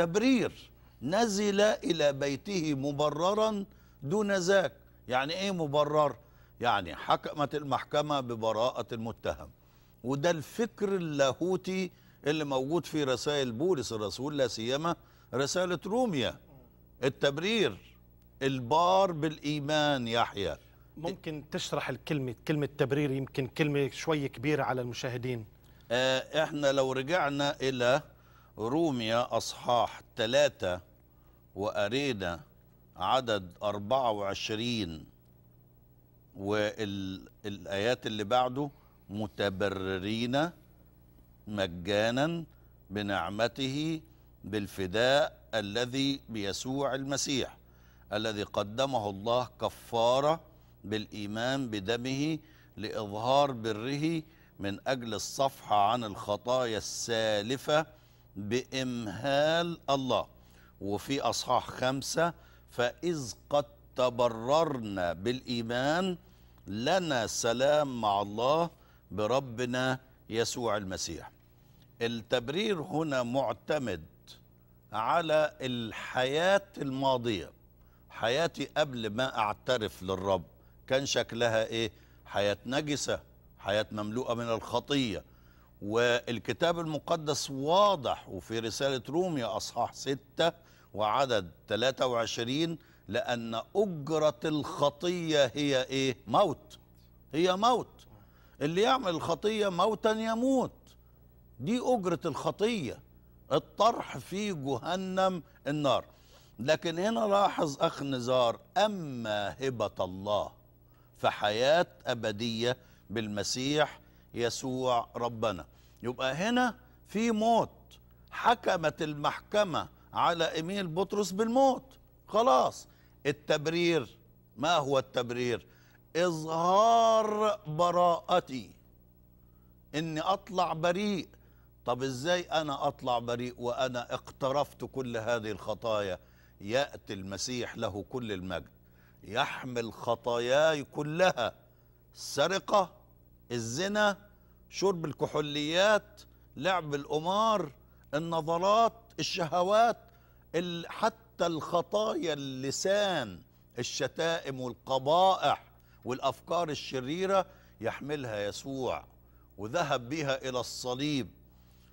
تبرير نزل إلى بيته مبررا دون ذاك يعني إيه مبرر؟ يعني حكمت المحكمة ببراءة المتهم وده الفكر اللاهوتي اللي موجود في رسائل بولس الرسول لا سيما رسالة روميا التبرير البار بالإيمان يحيى ممكن تشرح الكلمة كلمة تبرير يمكن كلمة شوي كبيرة على المشاهدين آه احنا لو رجعنا إلى روميا أصحاح ثلاثة وأرينا عدد 24 والآيات اللي بعده متبررين مجانا بنعمته بالفداء الذي بيسوع المسيح الذي قدمه الله كفارة بالإيمان بدمه لإظهار بره من أجل الصفحة عن الخطايا السالفة بإمهال الله وفي أصحاح خمسة فإذ قد تبررنا بالإيمان لنا سلام مع الله بربنا يسوع المسيح التبرير هنا معتمد على الحياة الماضية حياتي قبل ما أعترف للرب كان شكلها إيه؟ حياة نجسة حياة مملوءة من الخطية والكتاب المقدس واضح وفي رسالة روميا أصحاح 6 وعدد 23 لأن أجرة الخطية هي إيه؟ موت هي موت اللي يعمل الخطية موتا يموت دي أجرة الخطية الطرح في جهنم النار لكن هنا لاحظ أخ نزار أما هبة الله فحياة أبدية بالمسيح يسوع ربنا يبقى هنا في موت حكمت المحكمة على إيميل بطرس بالموت خلاص التبرير ما هو التبرير إظهار براءتي إني أطلع بريء طب إزاي أنا أطلع بريء وأنا اقترفت كل هذه الخطايا يأتي المسيح له كل المجد يحمل خطاياي كلها سرقة الزنا شرب الكحوليات لعب القمار النظرات الشهوات حتى الخطايا اللسان الشتائم والقبائح والافكار الشريره يحملها يسوع وذهب بها الى الصليب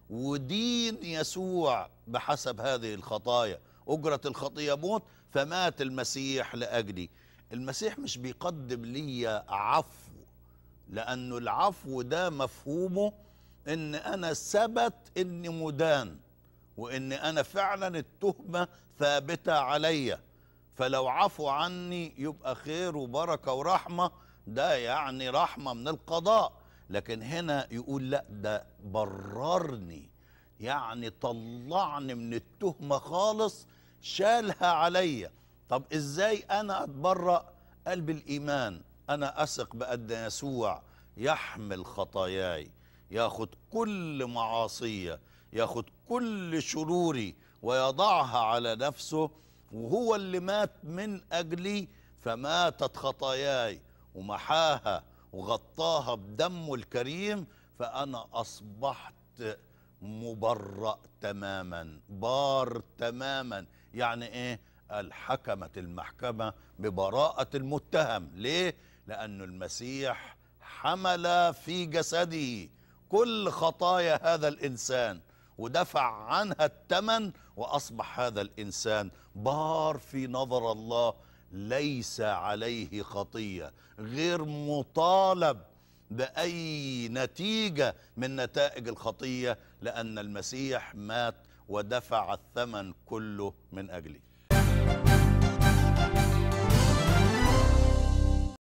ودين يسوع بحسب هذه الخطايا اجره الخطيه موت فمات المسيح لاجلي المسيح مش بيقدم لي عفو لأنه العفو ده مفهومه إن أنا ثبت إني مدان وإن أنا فعلا التهمة ثابتة عليا فلو عفو عني يبقى خير وبركة ورحمة ده يعني رحمة من القضاء لكن هنا يقول لا ده بررني يعني طلعني من التهمة خالص شالها عليا طب ازاي انا اتبرأ قلب الايمان أنا أثق بأن يسوع يحمل خطاياي ياخد كل معاصية ياخد كل شروري ويضعها على نفسه وهو اللي مات من أجلي فماتت خطاياي ومحاها وغطاها بدمه الكريم فأنا أصبحت مبرأ تماما بار تماما يعني إيه الحكمة المحكمة ببراءة المتهم ليه لأن المسيح حمل في جسده كل خطايا هذا الإنسان ودفع عنها الثمن وأصبح هذا الإنسان بار في نظر الله ليس عليه خطية غير مطالب بأي نتيجة من نتائج الخطية لأن المسيح مات ودفع الثمن كله من أجله